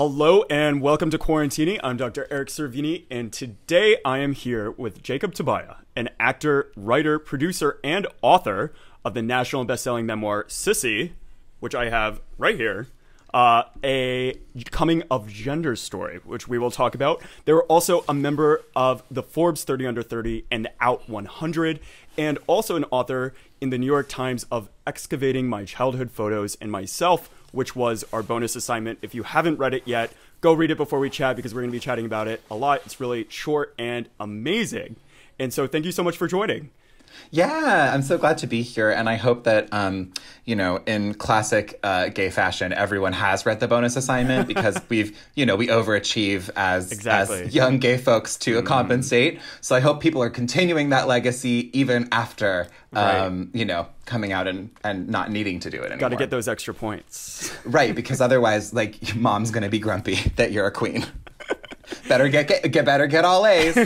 Hello and welcome to Quarantini. I'm Dr. Eric Servini, and today I am here with Jacob Tabaya, an actor, writer, producer, and author of the national best-selling memoir Sissy, which I have right here. Uh, a coming of gender story, which we will talk about. They were also a member of the Forbes 30 Under 30 and Out 100, and also an author in the New York Times of Excavating My Childhood Photos and Myself, which was our bonus assignment. If you haven't read it yet, go read it before we chat because we're going to be chatting about it a lot. It's really short and amazing. And so thank you so much for joining. Yeah, I'm so glad to be here, and I hope that um, you know, in classic uh, gay fashion, everyone has read the bonus assignment because we've, you know, we overachieve as exactly. as young gay folks to mm. compensate. So I hope people are continuing that legacy even after, um, right. you know, coming out and and not needing to do it anymore. Got to get those extra points, right? Because otherwise, like, mom's gonna be grumpy that you're a queen. better get, get get better get all A's.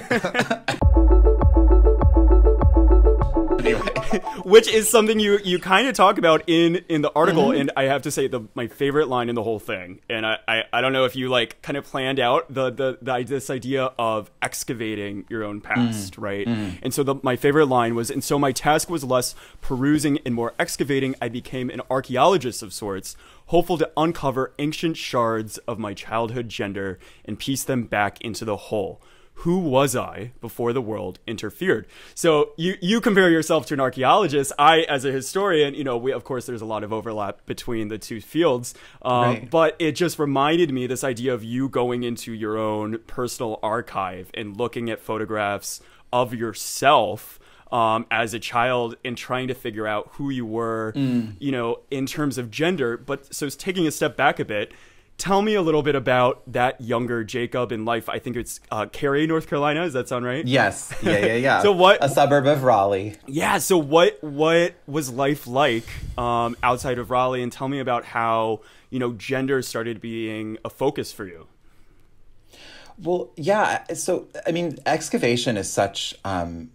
which is something you you kind of talk about in in the article. Mm-hmm. And I have to say the my favorite line in the whole thing. And I I, I don't know if you like kind of planned out the, the the this idea of excavating your own past, mm. right? Mm. And so the, my favorite line was, and so my task was less perusing and more excavating. I became an archaeologist of sorts hopeful to uncover ancient shards of my childhood gender and piece them back into the whole who was I before the world interfered? So you you compare yourself to an archaeologist. I, as a historian, you know, we of course there's a lot of overlap between the two fields, um, right. but it just reminded me this idea of you going into your own personal archive and looking at photographs of yourself. Um, as a child and trying to figure out who you were, mm. you know, in terms of gender. But so taking a step back a bit, Tell me a little bit about that younger Jacob in life. I think it's uh, Cary, North Carolina. Does that sound right? Yes. Yeah, yeah, yeah. so what? A suburb of Raleigh. Yeah. So what? What was life like um, outside of Raleigh? And tell me about how you know gender started being a focus for you. Well, yeah. So I mean, excavation is such um,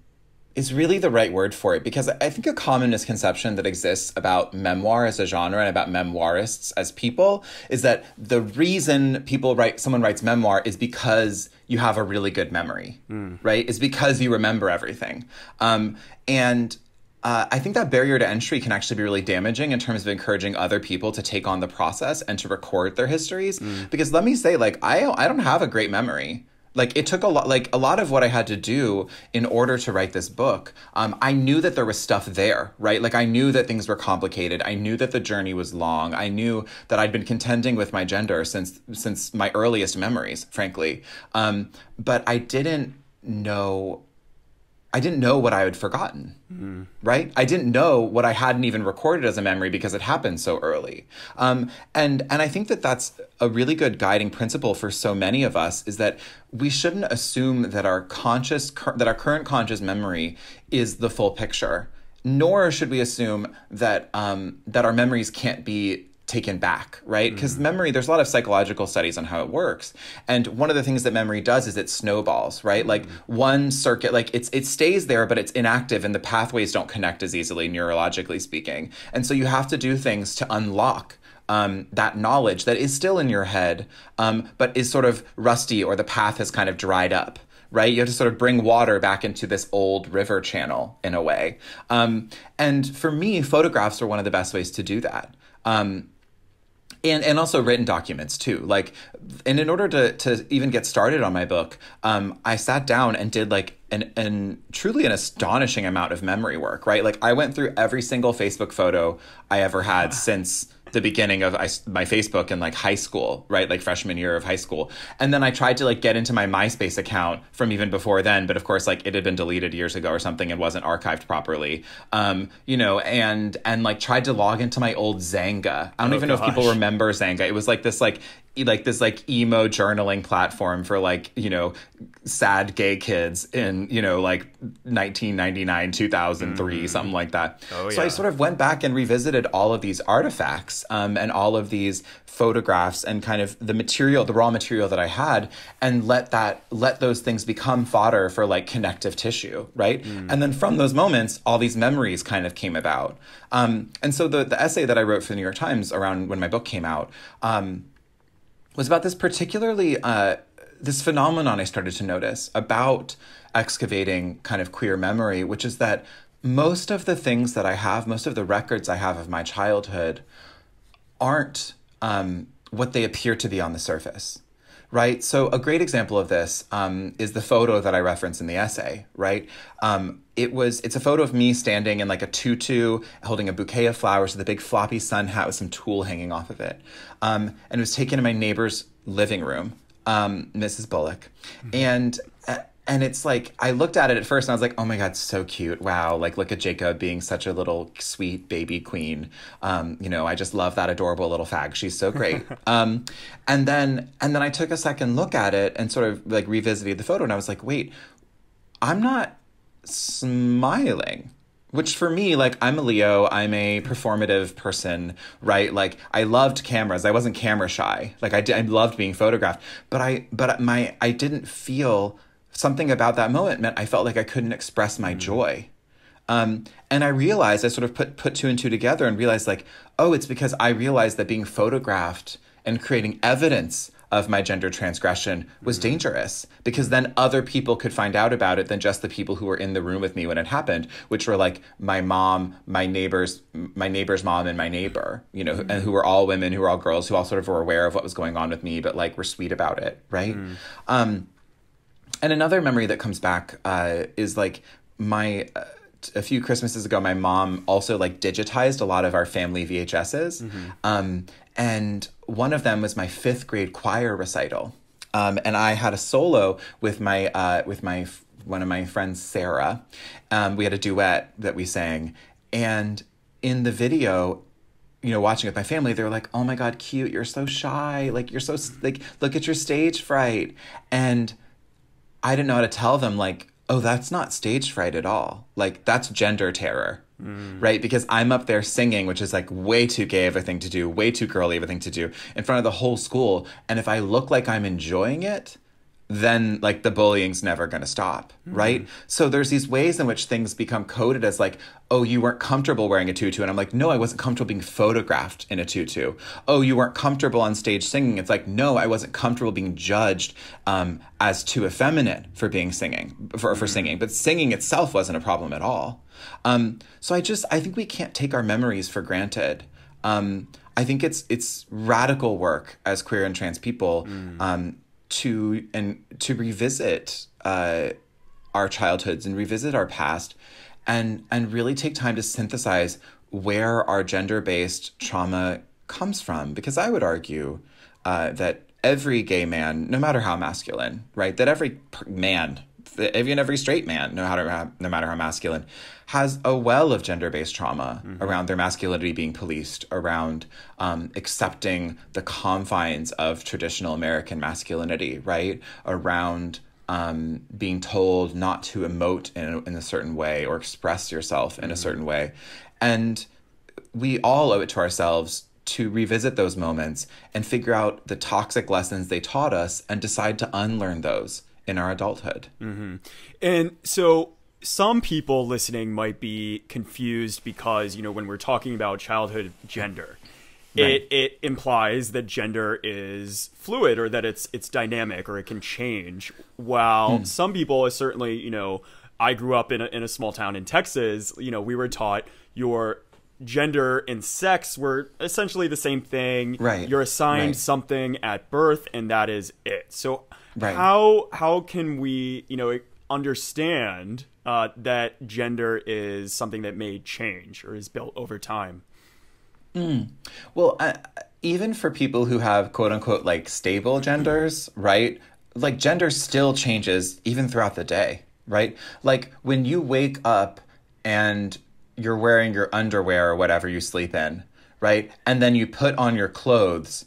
is really the right word for it because I think a common misconception that exists about memoir as a genre and about memoirists as people is that the reason people write someone writes memoir is because you have a really good memory, mm. right? It's because you remember everything, um, and uh, I think that barrier to entry can actually be really damaging in terms of encouraging other people to take on the process and to record their histories. Mm. Because let me say, like I I don't have a great memory like it took a lot like a lot of what i had to do in order to write this book um, i knew that there was stuff there right like i knew that things were complicated i knew that the journey was long i knew that i'd been contending with my gender since since my earliest memories frankly um, but i didn't know I didn't know what I had forgotten, mm. right? I didn't know what I hadn't even recorded as a memory because it happened so early. Um, and and I think that that's a really good guiding principle for so many of us is that we shouldn't assume that our conscious that our current conscious memory is the full picture. Nor should we assume that um, that our memories can't be taken back, right? Because mm. Mm-hmm. memory, there's a lot of psychological studies on how it works. And one of the things that memory does is it snowballs, right? Like mm. one circuit, like it's it stays there, but it's inactive and the pathways don't connect as easily, neurologically speaking. And so you have to do things to unlock um, that knowledge that is still in your head, um, but is sort of rusty or the path has kind of dried up right? You have to sort of bring water back into this old river channel in a way. Um, and for me, photographs are one of the best ways to do that. Um, and and also written documents too. Like, and in order to to even get started on my book, um, I sat down and did like and an truly an astonishing amount of memory work. Right, like I went through every single Facebook photo I ever had since the beginning of my Facebook in like high school, right? Like freshman year of high school. And then I tried to like get into my MySpace account from even before then, but of course like it had been deleted years ago or something and wasn't archived properly. Um, you know, and and like tried to log into my old Zanga. I don't oh, even gosh. know if people remember Zanga. It was like this like like this like emo journaling platform for like you know sad gay kids in you know like 1999 2003 mm-hmm. something like that oh, yeah. so i sort of went back and revisited all of these artifacts books um, and all of these photographs and kind of the material, the raw material that I had, and let that let those things become fodder for like connective tissue, right? Mm. And then from those moments, all these memories kind of came about. Um, and so the the essay that I wrote for the New York Times around when my book came out um, was about this particularly uh, this phenomenon I started to notice about excavating kind of queer memory, which is that most of the things that I have, most of the records I have of my childhood aren't um, what they appear to be on the surface right? So a great example of this um, is the photo that I reference in the essay, right? Um, it was it's a photo of me standing in like a tutu, holding a bouquet of flowers with a big floppy sun hat with some tulle hanging off of it, um, and it was taken in my neighbor's living room. Mrs. Um, Bullock, mm-hmm. and and it's like I looked at it at first and I was like, "Oh my god, so cute! Wow! Like look at Jacob being such a little sweet baby queen. Um, you know, I just love that adorable little fag. She's so great." um, and then and then I took a second look at it and sort of like revisited the photo and I was like, "Wait, I'm not smiling." Which for me, like, I'm a Leo, I'm a performative person, right? Like, I loved cameras. I wasn't camera shy. Like, I, did, I loved being photographed, but I, but my, I didn't feel something about that moment meant I felt like I couldn't express my mm. joy. Um, and I realized I sort of put put two and two together and realized like, oh, it's because I realized that being photographed and creating evidence of my gender transgression was mm-hmm. dangerous because then other people could find out about it than just the people who were in the room with me when it happened, which were like my mom, my neighbors, my neighbor's mom, and my neighbor, you know, mm-hmm. and who mm. were all women, who were all girls, who all sort of were aware of what was going on with me, but like were sweet about it, right? Mm-hmm. Um, and another memory that comes back uh, is like my uh, a few Christmases ago, my mom also like digitized a lot of our family VHSs, mm-hmm. um, and one of them was my fifth grade choir recital, um, and I had a solo with my uh, with my one of my friends Sarah. Um, we had a duet that we sang, and in the video, you know, watching with my family, they were like, "Oh my god, cute! You're so shy! Like you're so like look at your stage fright!" and I didn't know how to tell them, like, oh, that's not stage fright at all. Like, that's gender terror. Mm. Right? Because I'm up there singing, which is like way too gay of a thing to do, way too girly of a thing to do in front of the whole school. And if I look like I'm enjoying it, then like the bullying's never going to stop, mm-hmm. right? So there's these ways in which things become coded as like, oh, you weren't comfortable wearing a tutu. And I'm like, no, I wasn't comfortable being photographed in a tutu. Oh, you weren't comfortable on stage singing. It's like, no, I wasn't comfortable being judged um, as too effeminate for being singing, for, for mm-hmm. singing. But singing itself wasn't a problem at all. Um, so I just, I think we can't take our memories for granted. Um, I think it's, it's radical work as queer and trans people. Mm um, to and to revisit uh, our childhoods and revisit our past and and really take time to synthesize where our gender-based trauma comes from because i would argue uh, that every gay man no matter how masculine right that every man even every straight man, no, how no matter how masculine, has a well of gender based trauma mm-hmm. around their masculinity being policed, around um, accepting the confines of traditional American masculinity, right? Around um, being told not to emote in a, in a certain way or express yourself mm-hmm. in a mm-hmm. certain way. And we all owe it to ourselves to revisit those moments and figure out the toxic lessons they taught us and decide to unlearn those in our adulthood. Mm-hmm. And so some people listening might be confused because, you know, when we're talking about childhood gender, right. it, it implies that gender is fluid or that it's it's dynamic or it can change. While hmm. some people are certainly, you know, I grew up in a, in a small town in Texas, you know, we were taught your gender and sex were essentially the same thing. Right. You're assigned right. something at birth and that is it. So Right. How how can we you know understand uh, that gender is something that may change or is built over time? Mm. Well, even for people who have quote unquote like stable genders, right? Like gender still changes even throughout the day, right? Like when you wake up and you're wearing your underwear or whatever you sleep in, right? And then you put on your clothes,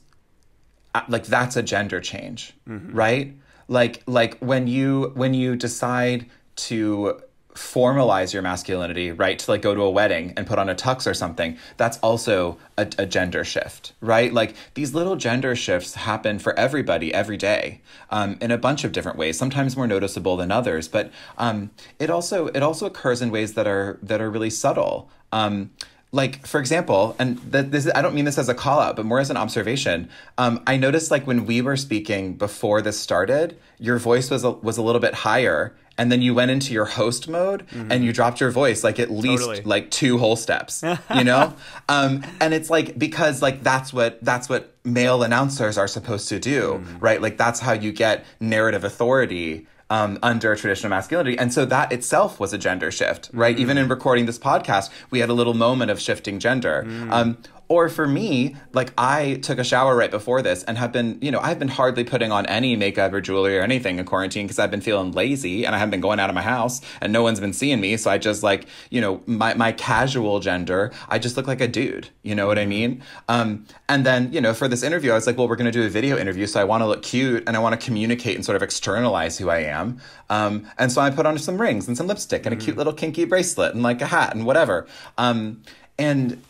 like that's a gender change, mm-hmm. right? Like like when you when you decide to formalize your masculinity, right? To like go to a wedding and put on a tux or something, that's also a, a gender shift, right? Like these little gender shifts happen for everybody every day um, in a bunch of different ways, sometimes more noticeable than others. But um, it also it also occurs in ways that are that are really subtle. Um, like for example and this i don't mean this as a call out but more as an observation um, i noticed like when we were speaking before this started your voice was a, was a little bit higher and then you went into your host mode mm-hmm. and you dropped your voice like at least totally. like two whole steps you know um, and it's like because like that's what that's what male announcers are supposed to do mm. right like that's how you get narrative authority um, under traditional masculinity. And so that itself was a gender shift, right? Mm. Even in mm. recording this podcast, we had a little moment of shifting gender. Mm. Um, or for me, like I took a shower right before this and have been, you know, I've been hardly putting on any makeup or jewelry or anything in quarantine because I've been feeling lazy and I haven't been going out of my house and no one's been seeing me. So I just like, you know, my, my casual gender, I just look like a dude. You know what I mean? Um, and then, you know, for this interview, I was like, well, we're going to do a video interview. So I want to look cute and I want to communicate and sort of externalize who I am. Um, and so I put on some rings and some lipstick and a mm. cute little kinky bracelet and like a hat and whatever. Um, and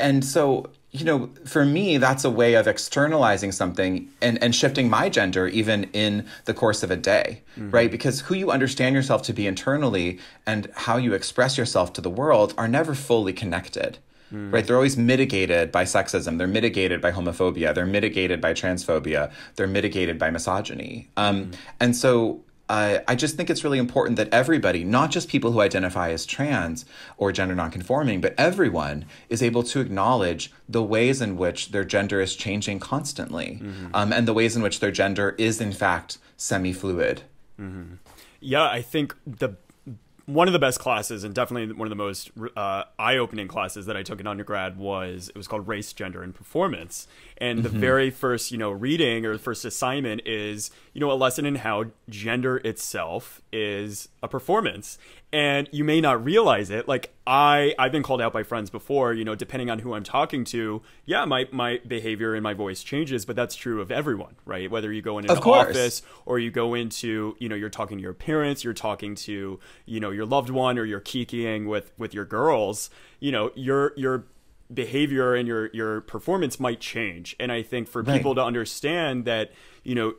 and so you know for me that's a way of externalizing something and and shifting my gender even in the course of a day mm-hmm. right because who you understand yourself to be internally and how you express yourself to the world are never fully connected mm-hmm. right they're always mitigated by sexism they're mitigated by homophobia they're mitigated by transphobia they're mitigated by misogyny um, mm-hmm. and so uh, I just think it's really important that everybody, not just people who identify as trans or gender nonconforming, but everyone is able to acknowledge the ways in which their gender is changing constantly mm-hmm. um, and the ways in which their gender is, in fact, semi fluid. Mm-hmm. Yeah, I think the one of the best classes and definitely one of the most uh, eye-opening classes that I took in undergrad was it was called race, gender, and performance. And mm-hmm. the very first you know reading or the first assignment is you know, a lesson in how gender itself is a performance. And you may not realize it. Like I I've been called out by friends before, you know, depending on who I'm talking to, yeah, my my behavior and my voice changes, but that's true of everyone, right? Whether you go in an office or you go into, you know, you're talking to your parents, you're talking to, you know, your loved one or you're kikiing with with your girls, you know, you're you're behavior and your your performance might change and i think for right. people to understand that you know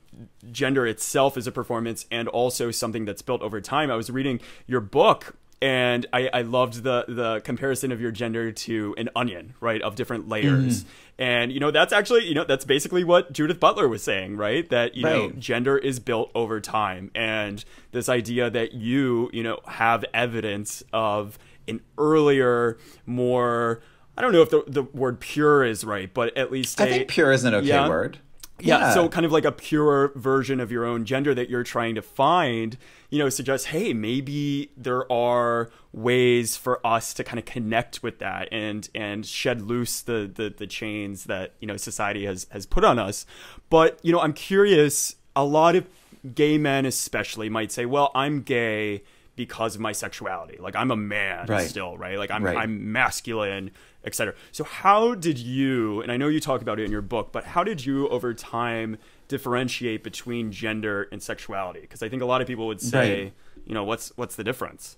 gender itself is a performance and also something that's built over time i was reading your book and I, I loved the the comparison of your gender to an onion, right, of different layers. Mm. And you know that's actually you know that's basically what Judith Butler was saying, right? That you right. know gender is built over time, and this idea that you you know have evidence of an earlier, more I don't know if the, the word pure is right, but at least a, I think pure is an okay yeah, word. Yeah. yeah. So kind of like a pure version of your own gender that you're trying to find, you know, suggests, hey, maybe there are ways for us to kind of connect with that and and shed loose the the, the chains that, you know, society has has put on us. But, you know, I'm curious, a lot of gay men especially might say, Well, I'm gay because of my sexuality. Like I'm a man right. still, right? Like I'm right. I'm masculine Etc. So, how did you, and I know you talk about it in your book, but how did you over time differentiate between gender and sexuality? Because I think a lot of people would say, right. you know, what's what's the difference?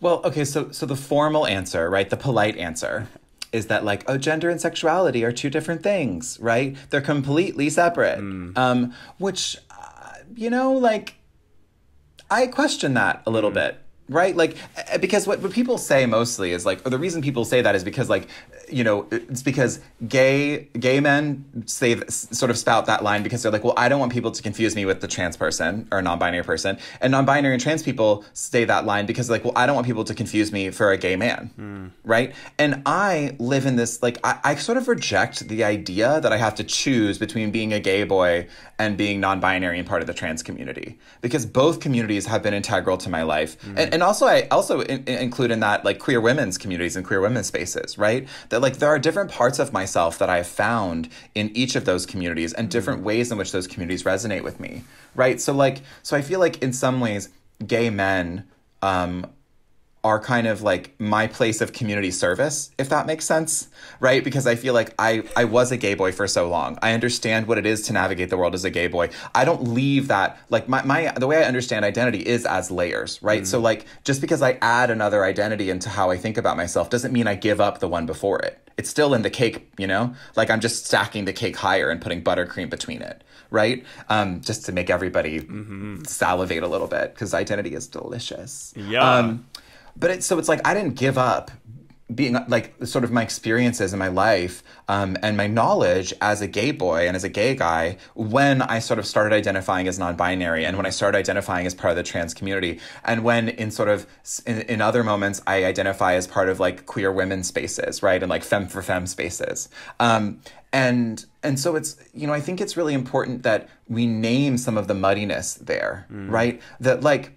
Well, okay, so so the formal answer, right, the polite answer is that like oh gender and sexuality are two different things right they're completely separate mm. um, which uh, you know like i question that a little mm. bit right like uh, because what, what people say mostly is like or the reason people say that is because like you know, it's because gay gay men say sort of spout that line because they're like, well, I don't want people to confuse me with the trans person or non-binary person, and non-binary and trans people say that line because like, well, I don't want people to confuse me for a gay man, mm. right? And I live in this like I, I sort of reject the idea that I have to choose between being a gay boy and being non-binary and part of the trans community because both communities have been integral to my life, mm. and, and also I also in include in that like queer women's communities and queer women's spaces, right? that like there are different parts of myself that I've found in each of those communities and mm-hmm. different ways in which those communities resonate with me, right? So like so I feel like in some ways gay men um, are kind of like my place of community service if that makes sense right because i feel like i i was a gay boy for so long i understand what it is to navigate the world as a gay boy i don't leave that like my, my the way i understand identity is as layers right mm-hmm. so like just because i add another identity into how i think about myself doesn't mean i give up the one before it it's still in the cake you know like i'm just stacking the cake higher and putting buttercream between it right? Um, just to make everybody mm-hmm. salivate a little bit because identity is delicious. Yeah. Um, but it's so it's like I didn't give up being like sort of my experiences in my life um, and my knowledge as a gay boy and as a gay guy when I sort of started identifying as non-binary and when I started identifying as part of the trans community and when in sort of in, in other moments I identify as part of like queer women spaces right and like femme for femme spaces um, and and so it's you know I think it's really important that we name some of the muddiness there mm. right that like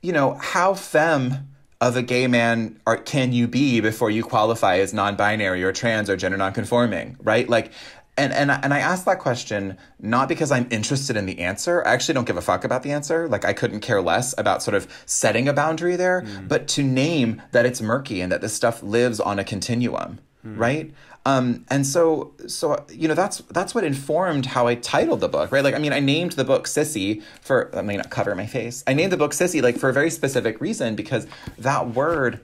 you know how femme of a gay man are, can you be before you qualify as non-binary or trans or gender non-conforming right like and and and I asked that question not because I'm interested in the answer. I actually don't give a fuck about the answer. Like I couldn't care less about sort of setting a boundary there, mm. but to name that it's murky and that this stuff lives on a continuum, mm. right? Um, and so, so you know, that's that's what informed how I titled the book, right? Like, I mean, I named the book "Sissy" for I may not cover my face. I named the book "Sissy" like for a very specific reason because that word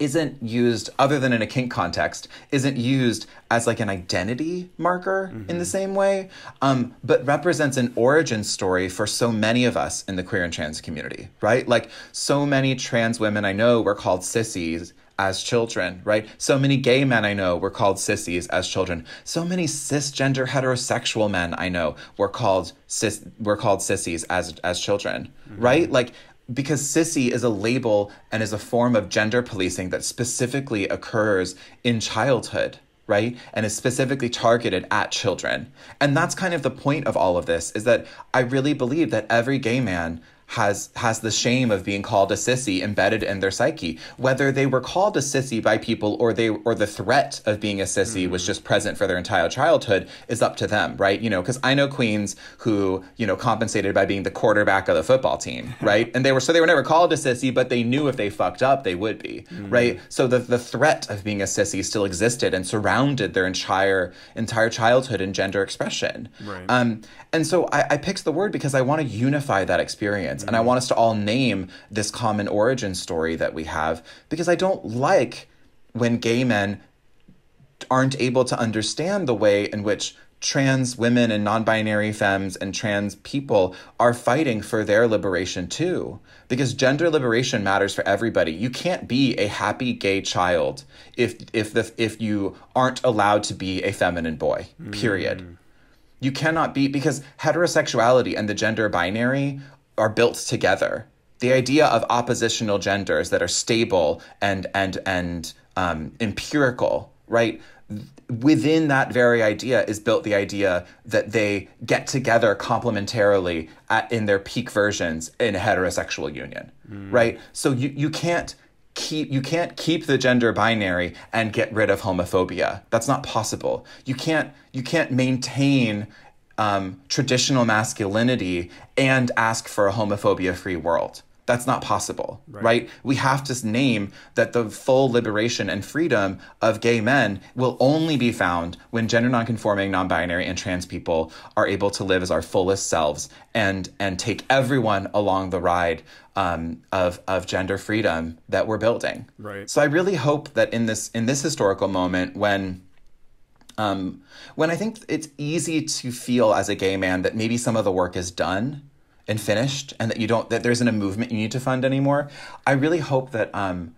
isn't used other than in a kink context isn't used as like an identity marker mm-hmm. in the mm-hmm. same way um, but represents an origin story for so many of us in the queer and trans community right like so many trans women i know were called sissies as children, right? So many gay men I know were called sissies as children. So many cisgender heterosexual men I know were called cis were called sissies as as children, mm-hmm. right? Like because sissy is a label and is a form of gender policing that specifically occurs in childhood right and is specifically targeted at children and that's kind of the point of all of this is that i really believe that every gay man has has the shame of being called a sissy embedded in their psyche whether they were called a sissy by people or they or the threat of being a sissy mm-hmm. was just present for their entire childhood is up to them right you know because i know queens who you know compensated by being the quarterback of the football team right and they were so they were never called a sissy but they knew if they fucked up they would be mm-hmm. right so the, the threat of being a sissy still existed and surrounded their entire entire childhood and gender expression right. um and so I, I picked the word because i want to unify that experience experience. And I want us to all name this common origin story that we have because I don't like when gay men aren't able to understand the way in which trans women and non binary femmes and trans people are fighting for their liberation too. Because gender liberation matters for everybody. You can't be a happy gay child if, if, the, if you aren't allowed to be a feminine boy, period. Mm. You cannot be, because heterosexuality and the gender binary are built together. The idea of oppositional genders that are stable and and and um, empirical, right? Within that very idea is built the idea that they get together complementarily at, in their peak versions in a heterosexual union, mm. right? So you, you can't keep you can't keep the gender binary and get rid of homophobia. That's not possible. You can't you can't maintain um, traditional masculinity and ask for a homophobia free world. That's not possible, right. right? We have to name that the full liberation and freedom of gay men will only be found when gender nonconforming, non binary, and trans people are able to live as our fullest selves and, and take everyone along the ride um, of, of gender freedom that we're building. Right. So I really hope that in this, in this historical moment when um, when I think it's easy to feel as a gay man that maybe some of the work is done and finished and that you don't that there isn't a movement you need to fund anymore i really hope that um,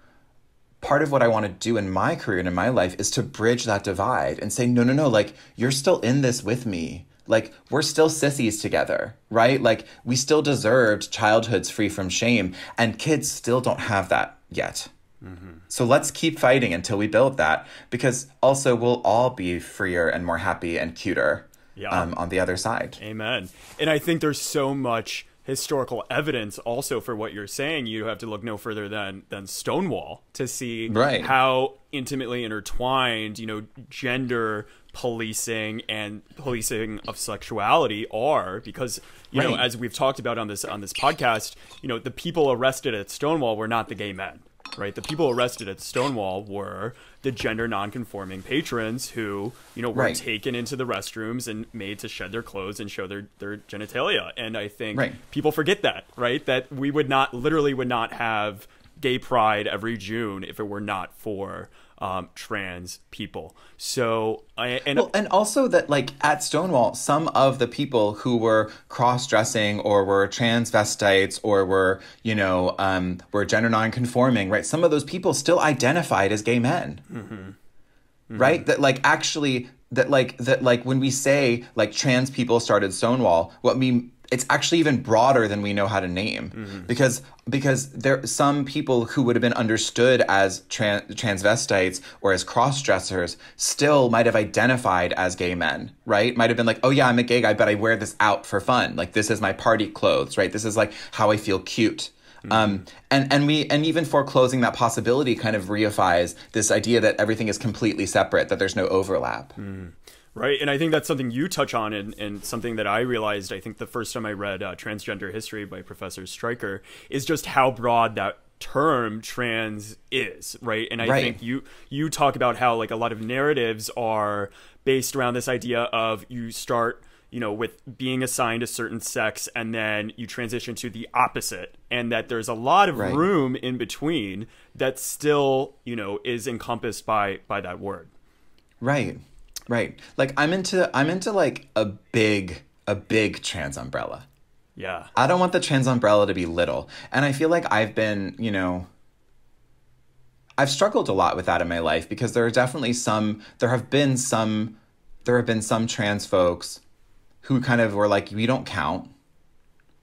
part of what i want to do in my career and in my life is to bridge that divide and say no no no like you're still in this with me like we're still sissies together right like we still deserved childhoods free from shame and kids still don't have that yet Mm-hmm. So let's keep fighting until we build that because also we'll all be freer and more happy and cuter yeah. um, on the other side. Amen. And I think there's so much historical evidence also for what you're saying. You have to look no further than, than Stonewall to see right. how intimately intertwined, you know, gender policing and policing of sexuality are because you right. know as we've talked about on this on this podcast you know the people arrested at stonewall were not the gay men right? The people arrested at Stonewall were the gender nonconforming patrons who, you know, were right. taken into the restrooms and made to shed their clothes and show their, their genitalia. And I think right. people forget that, right? That we would not, literally would not have gay pride every June if it were not for um, trans people. So and well, and also that like at Stonewall, some of the people who were cross dressing or were transvestites or were you know um, were gender non-conforming, right? Some of those people still identified as gay men. Mm-hmm. Mm-hmm. Right? That like actually that like that like when we say like trans people started Stonewall, what we it's actually even broader than we know how to name mm-hmm. because because there some people who would have been understood as trans, transvestites or as cross-dressers still might have identified as gay men right might have been like oh yeah i'm a gay guy but i wear this out for fun like this is my party clothes right this is like how i feel cute Mm-hmm. Um, and and we and even foreclosing that possibility kind of reifies this idea that everything is completely separate, that there's no overlap. Mm. Right. And I think that's something you touch on and, and something that I realized, I think the first time I read uh, Transgender History by Professor Stryker, is just how broad that term trans is right and i right. think you you talk about how like a lot of narratives are based around this idea of you start you know, with being assigned a certain sex and then you transition to the opposite, and that there's a lot of right. room in between that still, you know, is encompassed by by that word. Right. Right. Like I'm into I'm into like a big a big trans umbrella. Yeah. I don't want the trans umbrella to be little. And I feel like I've been, you know, I've struggled a lot with that in my life because there are definitely some there have been some there have been some trans folks who kind of were like, "You don't count."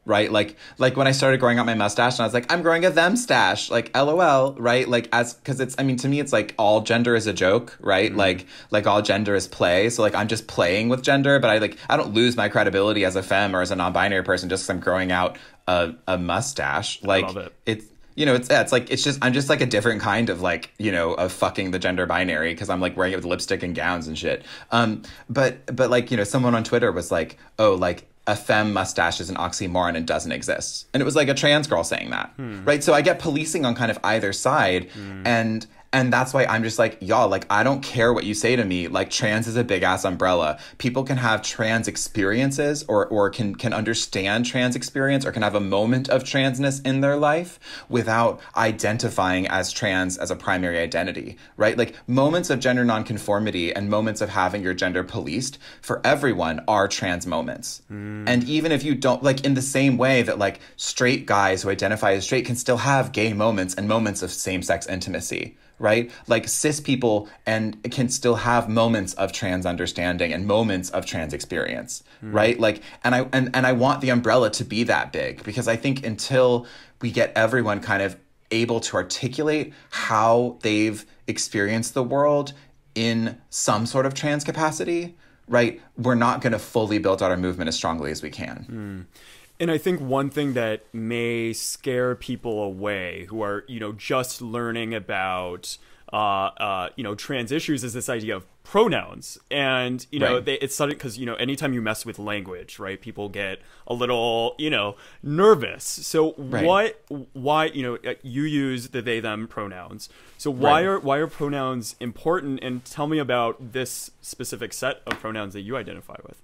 right? Like like when I started growing out my mustache and I was like, I'm growing a them stash, like LOL, right? Like as because it's I mean to me it's like all gender is a joke, right? Mm-hmm. Like like all gender is play. So like I'm just playing with gender, but I like I don't lose my credibility as a femme or as a non-binary person just because I'm growing out a, a mustache. Like it. it's you know, it's yeah, it's like it's just I'm just like a different kind of like you know of fucking the gender binary because I'm like wearing it with lipstick and gowns and shit. Um, but but like you know, someone on Twitter was like, oh, like a femme mustache is an oxymoron and doesn't exist. And it was like a trans girl saying that. Hmm. Right? So I get policing on kind of either side. Hmm. And and that's why I'm just like, y'all, like, I don't care what you say to me. Like, trans is a big ass umbrella. People can have trans experiences or, or can, can understand trans experience or can have a moment of transness in their life without identifying as trans as a primary identity, right? Like, moments of gender nonconformity and moments of having your gender policed for everyone are trans moments. Mm. And even if you don't, like, in the same way that, like, straight guys who identify as straight can still have gay moments and moments of same sex intimacy right? Like cis people and can still have moments of trans understanding and moments of trans experience, mm. right? Like and I and, and I want the umbrella to be that big because I think until we get everyone kind of able to articulate how they've experienced the world in some sort of trans capacity, right? We're not going to fully build out our movement as strongly as we can. Mm. And I think one thing that may scare people away who are, you know, just learning about, uh, uh, you know, trans issues is this idea of pronouns. And, you know, right. they, it's sudden because, you know, anytime you mess with language, right, people get a little, you know, nervous. So right. what, why, you know, uh, you use the they, them pronouns. So why right. are, why are pronouns important? And tell me about this specific set of pronouns that you identify with.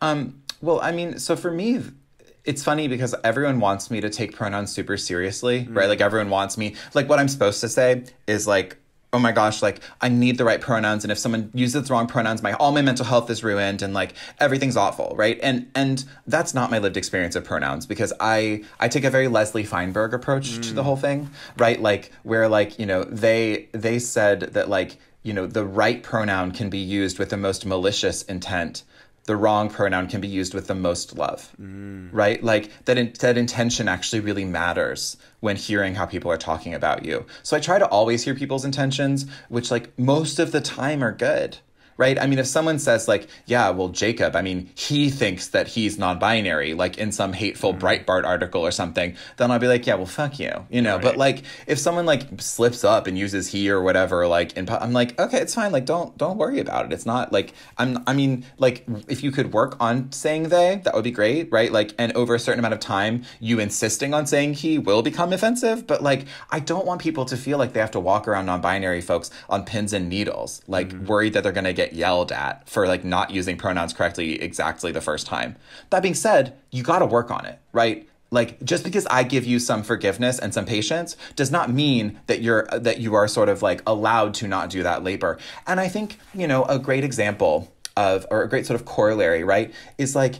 Um, well, I mean, so for me, it's funny because everyone wants me to take pronouns super seriously, mm. right? Like everyone wants me like what I'm supposed to say is like oh my gosh, like I need the right pronouns and if someone uses the wrong pronouns, my all my mental health is ruined and like everything's awful, right? And and that's not my lived experience of pronouns because I I take a very Leslie Feinberg approach mm. to the mm. whole thing, right? Like where like, you know, they they said that like, you know, the right pronoun can be used with the most malicious intent the wrong pronoun can be used with the most love, mm. right? Like that, in, that intention actually really matters when hearing how people are talking about you. So I try to always hear people's intentions, which like most of the time are good right? I mean, if someone says, like, yeah, well, Jacob, I mean, he thinks that he's non binary, like in some hateful mm-hmm. Breitbart article or something, then I'll be like, yeah, well, fuck you, you know? Right. But like, if someone like slips up and uses he or whatever, like, in, I'm like, okay, it's fine. Like, don't, don't worry about it. It's not like, I'm, I mean, like, if you could work on saying they, that would be great, right? Like, and over a certain amount of time, you insisting on saying he will become offensive. But like, I don't want people to feel like they have to walk around non binary folks on pins and needles, like, mm-hmm. worried that they're going to get get yelled at for like not using pronouns correctly exactly the first time. That being said, you got to work on it, right? Like just because I give you some forgiveness and some patience does not mean that you're that you are sort of like allowed to not do that labor. And I think, you know, a great example of or a great sort of corollary, right, is like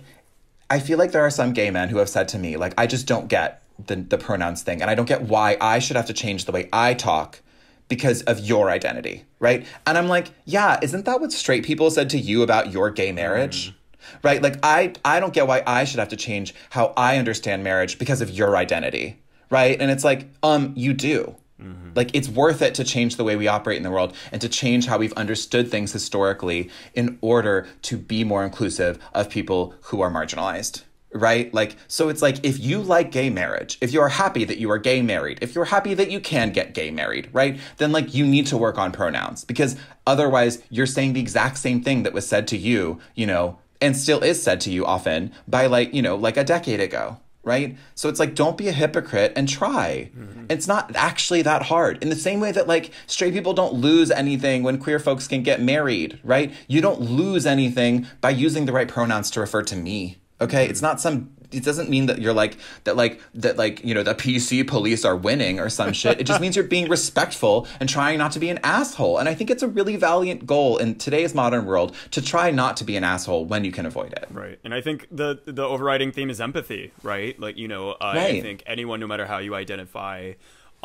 I feel like there are some gay men who have said to me like I just don't get the the pronouns thing and I don't get why I should have to change the way I talk because of your identity, right? And I'm like, yeah, isn't that what straight people said to you about your gay marriage? Mm. Right? Like I I don't get why I should have to change how I understand marriage because of your identity, right? And it's like, um, you do. Mm-hmm. Like it's worth it to change the way we operate in the world and to change how we've understood things historically in order to be more inclusive of people who are marginalized right? Like, so it's like if you like gay marriage, if you're happy that you are gay married, if you're happy that you can get gay married, right? Then like you need to work on pronouns because otherwise you're saying the exact same thing that was said to you, you know, and still is said to you often by like, you know, like a decade ago. Right? So it's like, don't be a hypocrite and try. Mm-hmm. It's not actually that hard. In the same way that, like, straight people don't lose anything when queer folks can get married, right? You don't lose anything by using the right pronouns to refer to me. Okay, it's not some it doesn't mean that you're like that like that like you know the pc police are winning or some shit it just means you're being respectful and trying not to be an asshole and i think it's a really valiant goal in today's modern world to try not to be an asshole when you can avoid it right and i think the the overriding theme is empathy right like you know right. i think anyone no matter how you identify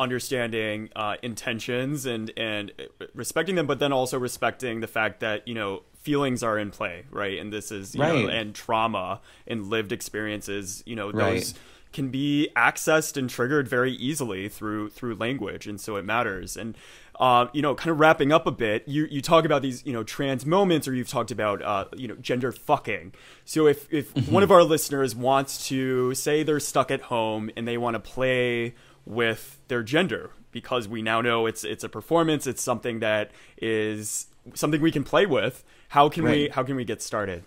understanding uh, intentions and and uh, respecting them but then also respecting the fact that you know feelings are in play, right? And this is, you right. know, and trauma and lived experiences, you know, those right. can be accessed and triggered very easily through through language, and so it matters. And uh, you know, kind of wrapping up a bit, you you talk about these you know trans moments, or you've talked about uh, you know gender fucking. So if if mm -hmm. one of our listeners wants to say they're stuck at home and they want to play with their gender, because we now know it's it's a performance, it's something that is something we can play with. How can right. we how can we get started?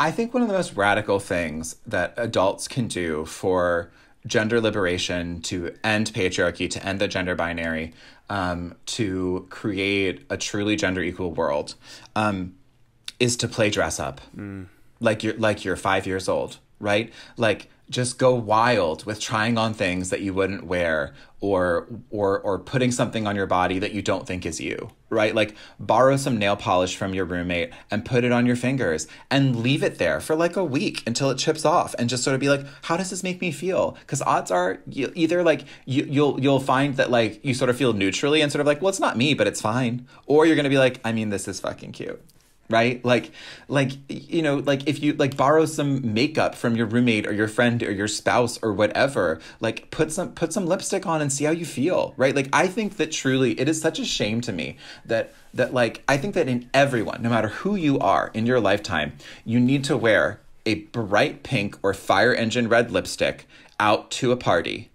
I think one of the most radical things that adults can do for gender liberation, to end patriarchy, to end the gender binary, um, to create a truly gender equal world, um, is to play dress up, mm. like you're like you're five years old, right? Like just go wild with trying on things that you wouldn't wear or or or putting something on your body that you don't think is you right like borrow some nail polish from your roommate and put it on your fingers and leave it there for like a week until it chips off and just sort of be like how does this make me feel cuz odds are you, either like you, you'll you'll find that like you sort of feel neutrally and sort of like well it's not me but it's fine or you're going to be like i mean this is fucking cute right like like you know like if you like borrow some makeup from your roommate or your friend or your spouse or whatever like put some put some lipstick on and see how you feel right like i think that truly it is such a shame to me that that like i think that in everyone no matter who you are in your lifetime you need to wear a bright pink or fire engine red lipstick out to a party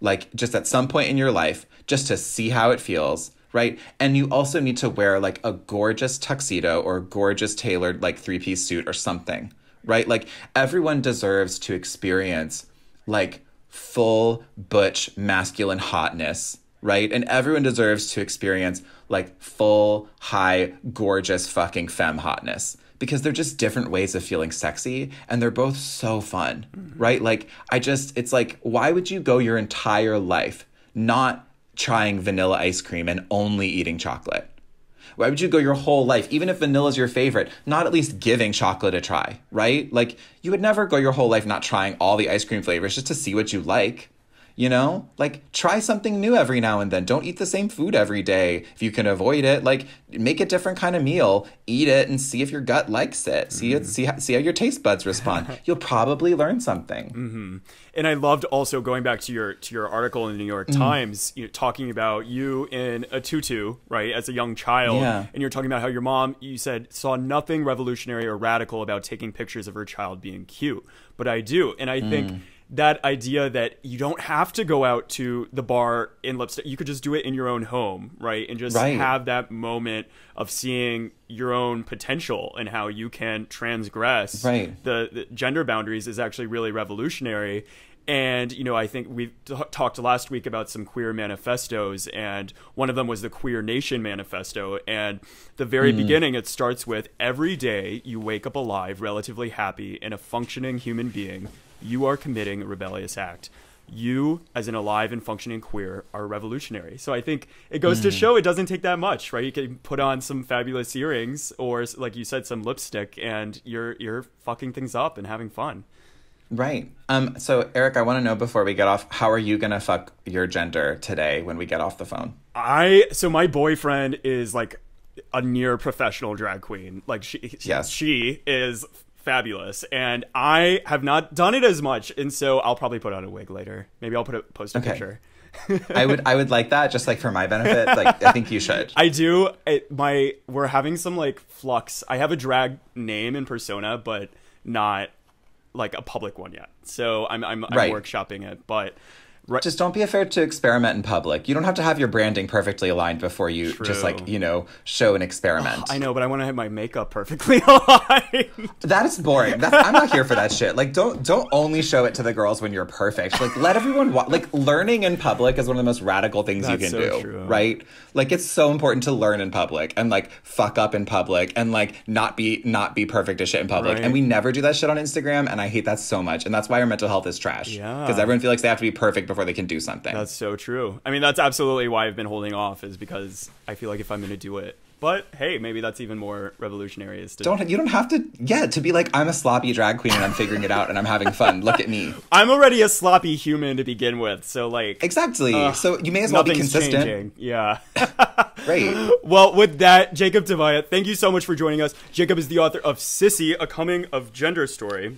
like just at some point in your life just to see how it feels right? And you also need to wear like a gorgeous tuxedo or gorgeous tailored like three piece suit or something, right? Like everyone deserves to experience like full butch masculine hotness, right? And everyone deserves to experience like full, high, gorgeous fucking femme hotness because they're just different ways of feeling sexy and they're both so fun, mm-hmm. right? Like, I just, it's like, why would you go your entire life not trying vanilla ice cream and only eating chocolate? Why would you go your whole life, even if vanilla is your favorite, not at least giving chocolate a try, right? Like, you would never go your whole life not trying all the ice cream flavors just to see what you like you know? Like try something new every now and then. Don't eat the same food every day. If you can avoid it, like make a different kind of meal, eat it and see if your gut likes it. Mm-hmm. See it mm-hmm. see how, see how your taste buds respond. You'll probably learn something. Mm-hmm. And I loved also going back to your to your article in the New York mm-hmm. Times, you know, talking about you in a tutu, right, as a young child. Yeah. And you're talking about how your mom, you said, saw nothing revolutionary or radical about taking pictures of her child being cute. But I do. And I think mm that idea that you don't have to go out to the bar in Lipstick. You could just do it in your own home, right? And just right. have that moment of seeing your own potential and how you can transgress right. the, the gender boundaries is actually really revolutionary. And, you know, I think we t- talked last week about some queer manifestos, and one of them was the Queer Nation Manifesto. And the very mm. beginning, it starts with every day you wake up alive, relatively happy, and a functioning human being you are committing a rebellious act. You, as an alive and functioning queer, are revolutionary. So I think it goes mm. to hmm. show it doesn't take that much, right? You can put on some fabulous earrings or, like you said, some lipstick, and you're you're fucking things up and having fun. Right. Um. So Eric, I want to know before we get off, how are you gonna fuck your gender today when we get off the phone? I so my boyfriend is like a near professional drag queen. Like she, yes. she is fabulous, and I have not done it as much, and so I'll probably put on a wig later. Maybe I'll put a post a okay. picture. I would I would like that just like for my benefit. Like I think you should. I do. It, my we're having some like flux. I have a drag name and persona, but not like a public one yet. So I'm I'm, I'm right. workshopping it, but Right. Just don't be afraid to experiment in public. You don't have to have your branding perfectly aligned before you True. just like, you know, show an experiment. I know, but I want to have my makeup perfectly aligned. That is boring. I'm not here for that shit. Like don't don't only show it to the girls when you're perfect. Like let everyone wa- like learning in public is one of the most radical things That's you can so do, true. right? Like it's so important to learn in public and like fuck up in public and like not be not be perfect as shit in public. Right. And we never do that shit on Instagram and I hate that so much. And that's why our mental health is trash. Yeah. Cuz everyone feels like they have to be perfect before before they can do something. That's so true. I mean, that's absolutely why I've been holding off is because I feel like if I'm going to do it, but hey, maybe that's even more revolutionary. Is to don't you don't have to yeah to be like I'm a sloppy drag queen and I'm figuring it out and I'm having fun. Look at me. I'm already a sloppy human to begin with, so like exactly. Uh, so you may as well be consistent. Changing. Yeah. Great. Well, with that, Jacob Devaya, thank you so much for joining us. Jacob is the author of Sissy: A Coming of Gender Story.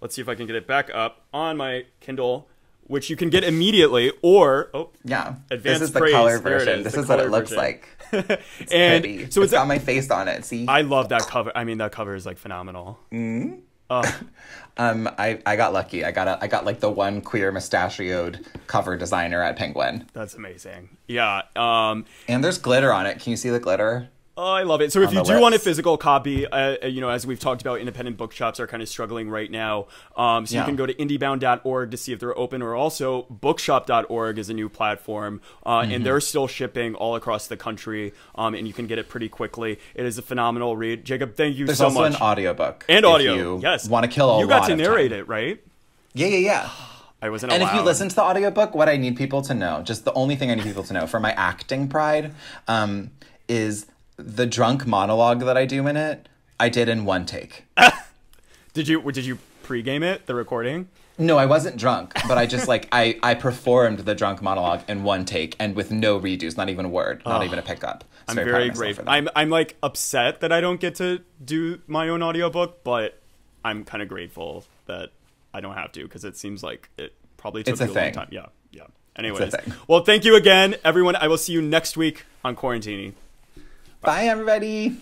Let's see if I can get it back up on my Kindle which you can get immediately, or oh yeah, advanced this is the praise. color version. Is, this is what it looks version. like. It's and pretty. so it's, it's got a, my face on it. See, I love that cover. I mean, that cover is like phenomenal. Mm-hmm. um, I I got lucky. I got a, I got like the one queer mustachioed cover designer at Penguin. That's amazing. Yeah. Um, and there's glitter on it. Can you see the glitter? Oh, I love it. So if you do list. want a physical copy, uh, uh, you know, as we've talked about, independent bookshops are kind of struggling right now. Um, so yeah. you can go to indiebound.org to see if they're open, or also bookshop.org is a new platform, uh, mm-hmm. and they're still shipping all across the country, um, and you can get it pretty quickly. It is a phenomenal read. Jacob, thank you There's so much. There's also an audiobook. And audio. You yes. Want to kill a You got to narrate it, right? Yeah, yeah, yeah. I wasn't. And if you listen to the audiobook, what I need people to know, just the only thing I need people to know for my acting pride, um, is the drunk monologue that I do in it, I did in one take. did you did you pregame it the recording? No, I wasn't drunk, but I just like I I performed the drunk monologue in one take and with no redos, not even a word, not even a pickup. I'm very, very grateful. I'm I'm like upset that I don't get to do my own audiobook, but I'm kind of grateful that I don't have to because it seems like it probably took it's a, long time. Yeah, yeah. Anyways, well, thank you again, everyone. I will see you next week on Quarantini. Bye, Bye everybody.